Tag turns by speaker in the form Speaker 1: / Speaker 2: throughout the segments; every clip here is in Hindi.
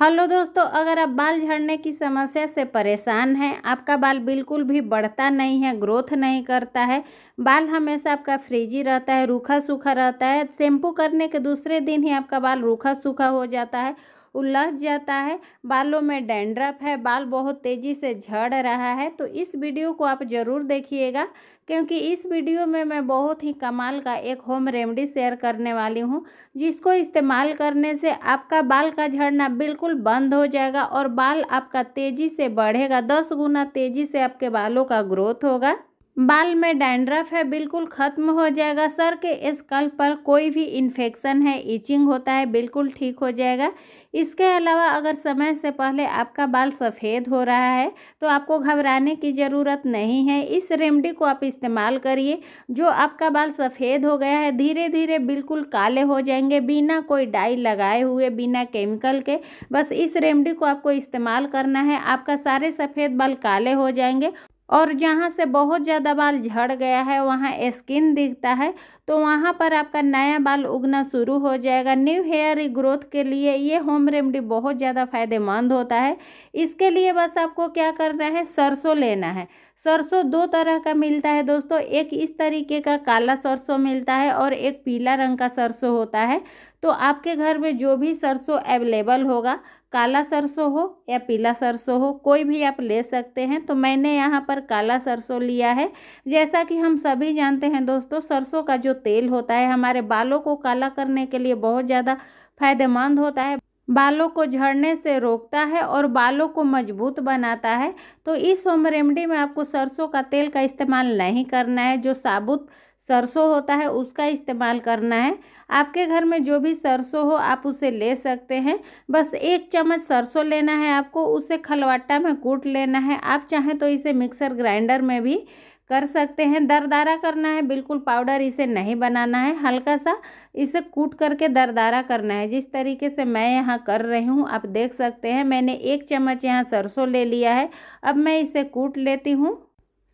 Speaker 1: हेलो दोस्तों अगर आप बाल झड़ने की समस्या से परेशान हैं आपका बाल बिल्कुल भी बढ़ता नहीं है ग्रोथ नहीं करता है बाल हमेशा आपका फ्रिजी रहता है रूखा सूखा रहता है शैम्पू करने के दूसरे दिन ही आपका बाल रूखा सूखा हो जाता है उलझ जाता है बालों में डैंड्रफ है बाल बहुत तेज़ी से झड़ रहा है तो इस वीडियो को आप ज़रूर देखिएगा क्योंकि इस वीडियो में मैं बहुत ही कमाल का एक होम रेमेडी शेयर करने वाली हूँ जिसको इस्तेमाल करने से आपका बाल का झड़ना बिल्कुल बंद हो जाएगा और बाल आपका तेज़ी से बढ़ेगा दस गुना तेज़ी से आपके बालों का ग्रोथ होगा बाल में डैंड्रफ है बिल्कुल ख़त्म हो जाएगा सर के स्कल पर कोई भी इन्फेक्शन है ईचिंग होता है बिल्कुल ठीक हो जाएगा इसके अलावा अगर समय से पहले आपका बाल सफ़ेद हो रहा है तो आपको घबराने की ज़रूरत नहीं है इस रेमडी को आप इस्तेमाल करिए जो आपका बाल सफ़ेद हो गया है धीरे धीरे बिल्कुल काले हो जाएंगे बिना कोई डाई लगाए हुए बिना केमिकल के बस इस रेमडी को आपको इस्तेमाल करना है आपका सारे सफ़ेद बाल काले हो जाएंगे और जहाँ से बहुत ज़्यादा बाल झड़ गया है वहाँ स्किन दिखता है तो वहाँ पर आपका नया बाल उगना शुरू हो जाएगा न्यू हेयर ग्रोथ के लिए ये होम रेमडी बहुत ज़्यादा फ़ायदेमंद होता है इसके लिए बस आपको क्या करना है सरसों लेना है सरसों दो तरह का मिलता है दोस्तों एक इस तरीके का काला सरसों मिलता है और एक पीला रंग का सरसों होता है तो आपके घर में जो भी सरसों अवेलेबल होगा काला सरसों हो या पीला सरसों हो कोई भी आप ले सकते हैं तो मैंने यहाँ पर काला सरसों लिया है जैसा कि हम सभी जानते हैं दोस्तों सरसों का जो तेल होता है हमारे बालों को काला करने के लिए बहुत ज़्यादा फायदेमंद होता है बालों को झड़ने से रोकता है और बालों को मजबूत बनाता है तो इस होम रेमडी में आपको सरसों का तेल का इस्तेमाल नहीं करना है जो साबुत सरसों होता है उसका इस्तेमाल करना है आपके घर में जो भी सरसों हो आप उसे ले सकते हैं बस एक चम्मच सरसों लेना है आपको उसे खलवाट्टा में कूट लेना है आप चाहें तो इसे मिक्सर ग्राइंडर में भी कर सकते हैं दरदारा करना है बिल्कुल पाउडर इसे नहीं बनाना है हल्का सा इसे कूट करके दरदारा करना है जिस तरीके से मैं यहाँ कर रही हूँ आप देख सकते हैं मैंने एक चम्मच यहाँ सरसों ले लिया है अब मैं इसे कूट लेती हूँ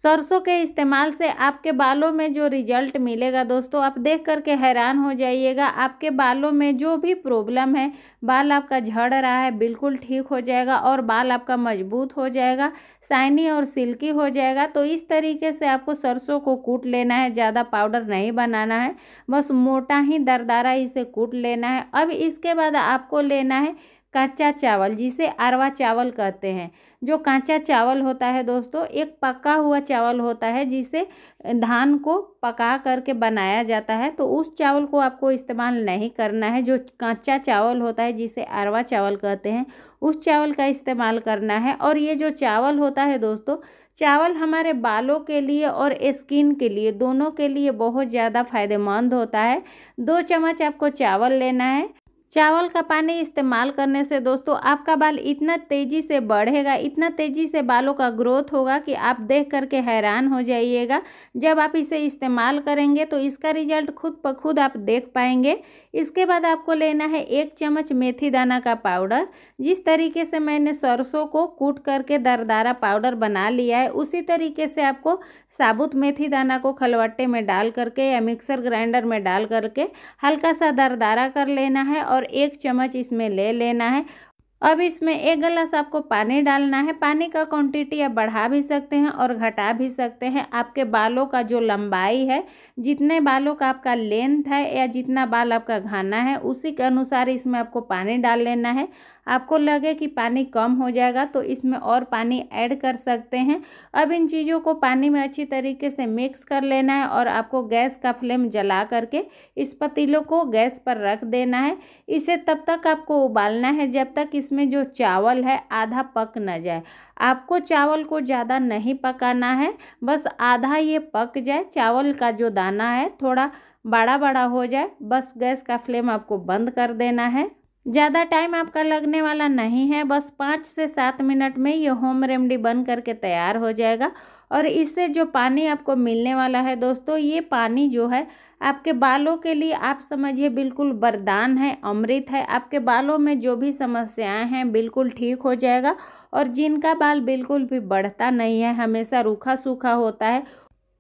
Speaker 1: सरसों के इस्तेमाल से आपके बालों में जो रिजल्ट मिलेगा दोस्तों आप देख करके हैरान हो जाइएगा आपके बालों में जो भी प्रॉब्लम है बाल आपका झड़ रहा है बिल्कुल ठीक हो जाएगा और बाल आपका मजबूत हो जाएगा साइनी और सिल्की हो जाएगा तो इस तरीके से आपको सरसों को कूट लेना है ज़्यादा पाउडर नहीं बनाना है बस मोटा ही दरदारा इसे कूट लेना है अब इसके बाद आपको लेना है कांचा चावल जिसे अरवा चावल कहते हैं जो कांचा चावल होता है दोस्तों एक पका हुआ चावल होता है जिसे धान को पका करके बनाया जाता है तो उस चावल को आपको इस्तेमाल नहीं करना है जो कांचा चावल होता है जिसे अरवा चावल कहते हैं उस चावल का इस्तेमाल करना है और ये जो चावल होता है दोस्तों चावल हमारे बालों के लिए और स्किन के लिए दोनों के लिए बहुत ज़्यादा फायदेमंद होता है दो चम्मच आपको चावल लेना है चावल का पानी इस्तेमाल करने से दोस्तों आपका बाल इतना तेज़ी से बढ़ेगा इतना तेज़ी से बालों का ग्रोथ होगा कि आप देख करके हैरान हो जाइएगा जब आप इसे इस्तेमाल करेंगे तो इसका रिजल्ट खुद ब खुद आप देख पाएंगे इसके बाद आपको लेना है एक चम्मच मेथी दाना का पाउडर जिस तरीके से मैंने सरसों को कूट करके दरदारा पाउडर बना लिया है उसी तरीके से आपको साबुत मेथी दाना को खलवट्टे में डाल करके या मिक्सर ग्राइंडर में डाल करके हल्का सा दरदारा कर लेना है और और एक चम्मच इसमें ले लेना है अब इसमें एक गिलास आपको पानी डालना है पानी का क्वांटिटी आप बढ़ा भी सकते हैं और घटा भी सकते हैं आपके बालों का जो लंबाई है जितने बालों का आपका लेंथ है या जितना बाल आपका घाना है उसी के अनुसार इसमें आपको पानी डाल लेना है आपको लगे कि पानी कम हो जाएगा तो इसमें और पानी ऐड कर सकते हैं अब इन चीज़ों को पानी में अच्छी तरीके से मिक्स कर लेना है और आपको गैस का फ्लेम जला करके इस पतीलों को गैस पर रख देना है इसे तब तक आपको उबालना है जब तक इस इसमें जो चावल है आधा पक ना जाए आपको चावल को ज़्यादा नहीं पकाना है बस आधा ये पक जाए चावल का जो दाना है थोड़ा बड़ा बड़ा हो जाए बस गैस का फ्लेम आपको बंद कर देना है ज़्यादा टाइम आपका लगने वाला नहीं है बस पाँच से सात मिनट में ये होम रेमडी बन करके तैयार हो जाएगा और इससे जो पानी आपको मिलने वाला है दोस्तों ये पानी जो है आपके बालों के लिए आप समझिए बिल्कुल वरदान है अमृत है आपके बालों में जो भी समस्याएं हैं बिल्कुल ठीक हो जाएगा और जिनका बाल बिल्कुल भी बढ़ता नहीं है हमेशा रूखा सूखा होता है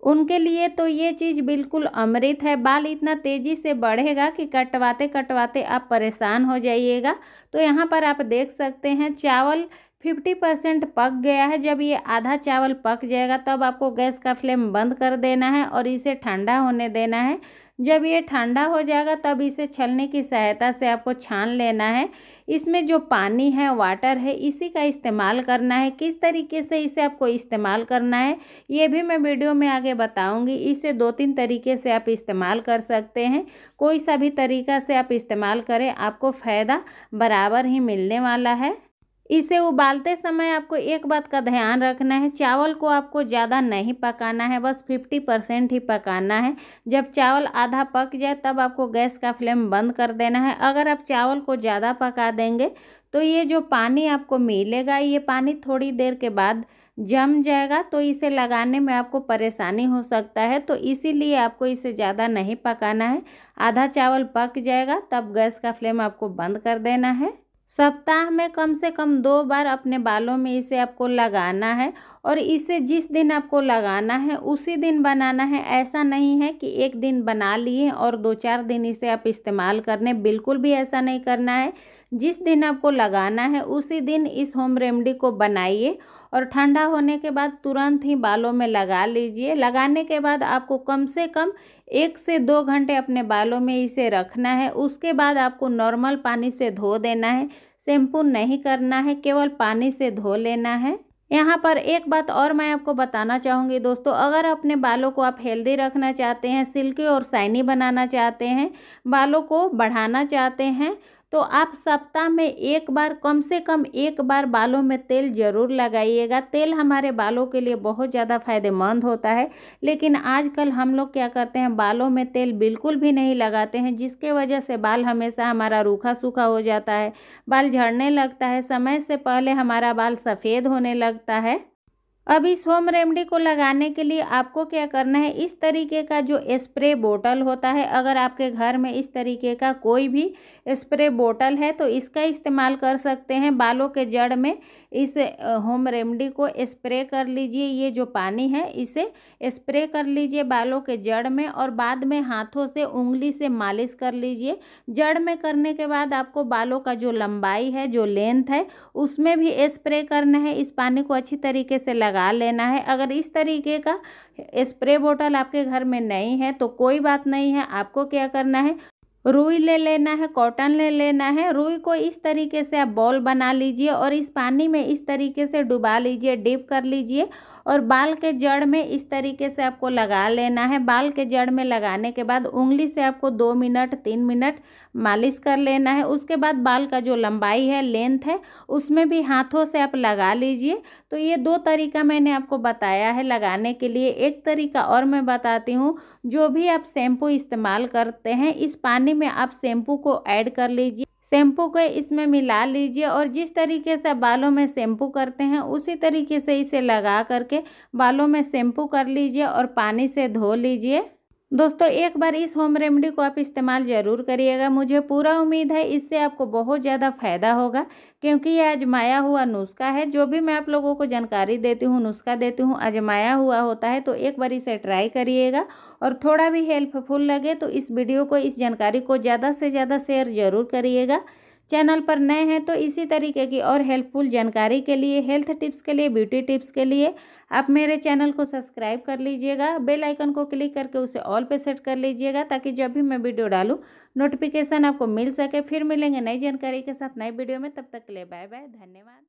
Speaker 1: उनके लिए तो ये चीज़ बिल्कुल अमृत है बाल इतना तेज़ी से बढ़ेगा कि कटवाते कटवाते आप परेशान हो जाइएगा तो यहाँ पर आप देख सकते हैं चावल फिफ्टी परसेंट पक गया है जब ये आधा चावल पक जाएगा तब आपको गैस का फ्लेम बंद कर देना है और इसे ठंडा होने देना है जब ये ठंडा हो जाएगा तब इसे छलने की सहायता से आपको छान लेना है इसमें जो पानी है वाटर है इसी का इस्तेमाल करना है किस तरीके से इसे आपको इस्तेमाल करना है ये भी मैं वीडियो में आगे बताऊंगी इसे दो तीन तरीके से आप इस्तेमाल कर सकते हैं कोई सा भी तरीका से आप इस्तेमाल करें आपको फ़ायदा बराबर ही मिलने वाला है इसे उबालते समय आपको एक बात का ध्यान रखना है चावल को आपको ज़्यादा नहीं पकाना है बस फिफ्टी परसेंट ही पकाना है जब चावल आधा पक जाए तब आपको गैस का फ्लेम बंद कर देना है अगर आप चावल को ज़्यादा पका देंगे तो ये जो पानी आपको मिलेगा ये पानी थोड़ी देर के बाद जम जाएगा तो इसे लगाने में आपको परेशानी हो सकता है तो इसीलिए आपको इसे ज़्यादा नहीं पकाना है आधा चावल पक जाएगा तब गैस का फ्लेम आपको बंद कर देना है सप्ताह में कम से कम दो बार अपने बालों में इसे आपको लगाना है और इसे जिस दिन आपको लगाना है उसी दिन बनाना है ऐसा नहीं है कि एक दिन बना लिए और दो चार दिन इसे आप इस्तेमाल करने बिल्कुल भी ऐसा नहीं करना है जिस दिन आपको लगाना है उसी दिन इस होम रेमेडी को बनाइए और ठंडा होने के बाद तुरंत ही बालों में लगा लीजिए लगाने के बाद आपको कम से कम एक से दो घंटे अपने बालों में इसे रखना है उसके बाद आपको नॉर्मल पानी से धो देना है शैम्पू नहीं करना है केवल पानी से धो लेना है यहाँ पर एक बात और मैं आपको बताना चाहूँगी दोस्तों अगर अपने बालों को आप हेल्दी रखना चाहते हैं सिल्की और साइनी बनाना चाहते हैं बालों को बढ़ाना चाहते हैं तो आप सप्ताह में एक बार कम से कम एक बार बालों में तेल ज़रूर लगाइएगा तेल हमारे बालों के लिए बहुत ज़्यादा फ़ायदेमंद होता है लेकिन आजकल हम लोग क्या करते हैं बालों में तेल बिल्कुल भी नहीं लगाते हैं जिसके वजह से बाल हमेशा हमारा रूखा सूखा हो जाता है बाल झड़ने लगता है समय से पहले हमारा बाल सफ़ेद होने लगता है अब इस होम रेमेडी को लगाने के लिए आपको क्या करना है इस तरीके का जो स्प्रे बोतल होता है अगर आपके घर में इस तरीके का कोई भी स्प्रे बोतल है तो इसका इस्तेमाल कर सकते हैं बालों के जड़ में इस होम रेमडी को स्प्रे कर लीजिए ये जो पानी है इसे स्प्रे कर लीजिए बालों के जड़ में और बाद में हाथों से उंगली से मालिश कर लीजिए जड़ में करने के बाद आपको बालों का जो लंबाई है जो लेंथ है उसमें भी स्प्रे करना है इस पानी को अच्छी तरीके से लगा लगा लेना है अगर इस तरीके का स्प्रे बोटल आपके घर में नहीं है तो कोई बात नहीं है आपको क्या करना है रुई ले लेना है कॉटन ले लेना है रुई को इस तरीके से आप बॉल बना लीजिए और इस पानी में इस तरीके से डुबा लीजिए डिप कर लीजिए और बाल के जड़ में इस तरीके से आपको लगा लेना है बाल के जड़ में लगाने के बाद उंगली से आपको दो मिनट तीन मिनट मालिश कर लेना है उसके बाद बाल का जो लंबाई है लेंथ है उसमें भी हाथों से आप लगा लीजिए तो ये दो तरीका मैंने आपको बताया है लगाने के लिए एक तरीका और मैं बताती हूँ जो भी आप शैम्पू इस्तेमाल करते हैं इस पानी पानी में आप शैम्पू को ऐड कर लीजिए शैम्पू को इसमें मिला लीजिए और जिस तरीके से बालों में शैम्पू करते हैं उसी तरीके से इसे लगा करके बालों में शैम्पू कर लीजिए और पानी से धो लीजिए दोस्तों एक बार इस होम रेमेडी को आप इस्तेमाल ज़रूर करिएगा मुझे पूरा उम्मीद है इससे आपको बहुत ज़्यादा फ़ायदा होगा क्योंकि ये आजमाया हुआ नुस्खा है जो भी मैं आप लोगों को जानकारी देती हूँ नुस्खा देती हूँ आजमाया हुआ होता है तो एक बार इसे ट्राई करिएगा और थोड़ा भी हेल्पफुल लगे तो इस वीडियो को इस जानकारी को ज़्यादा से ज़्यादा शेयर ज़रूर करिएगा चैनल पर नए हैं तो इसी तरीके की और हेल्पफुल जानकारी के लिए हेल्थ टिप्स के लिए ब्यूटी टिप्स के लिए आप मेरे चैनल को सब्सक्राइब कर लीजिएगा बेल आइकन को क्लिक करके उसे ऑल पे सेट कर लीजिएगा ताकि जब भी मैं वीडियो डालूँ नोटिफिकेशन आपको मिल सके फिर मिलेंगे नई जानकारी के साथ नए वीडियो में तब तक के लिए बाय बाय धन्यवाद